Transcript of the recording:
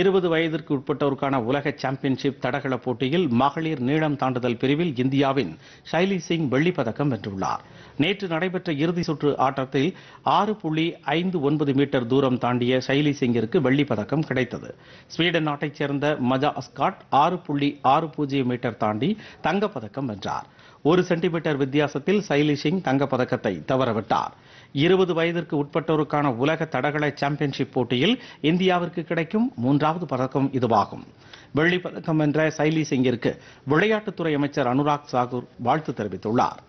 இருபது வயதிற்கு உட்பட்டோருக்கான உலக சாம்பியன்ஷிப் தடகள போட்டியில் மகளிர் நீளம் தாண்டுதல் பிரிவில் இந்தியாவின் ஷைலி சிங் வெள்ளிப் பதக்கம் வென்றுள்ளார் நேற்று நடைபெற்ற இறுதி சுற்று ஆட்டத்தில் ஆறு புள்ளி ஐந்து ஒன்பது மீட்டர் தூரம் தாண்டிய ஷைலி சிங்கிற்கு வெள்ளிப் பதக்கம் கிடைத்தது ஸ்வீடன் நாட்டைச் சேர்ந்த மஜா ஸ்காட் ஆறு புள்ளி ஆறு பூஜ்ஜியம் மீட்டர் தாண்டி தங்கப்பதக்கம் வென்றார் ஒரு சென்டிமீட்டர் வித்தியாசத்தில் சைலி சிங் தங்கப்பதக்கத்தை தவறவிட்டார் இருபது வயதிற்கு உட்பட்டோருக்கான உலக தடகள சாம்பியன்ஷிப் போட்டியில் இந்தியாவிற்கு கிடைக்கும் மூன்றாவது பதக்கம் இதுவாகும் வெள்ளிப்பதக்கம் வென்ற சைலி சிங்கிற்கு விளையாட்டுத்துறை அமைச்சர் அனுராக் சாகூர் வாழ்த்து தெரிவித்துள்ளார்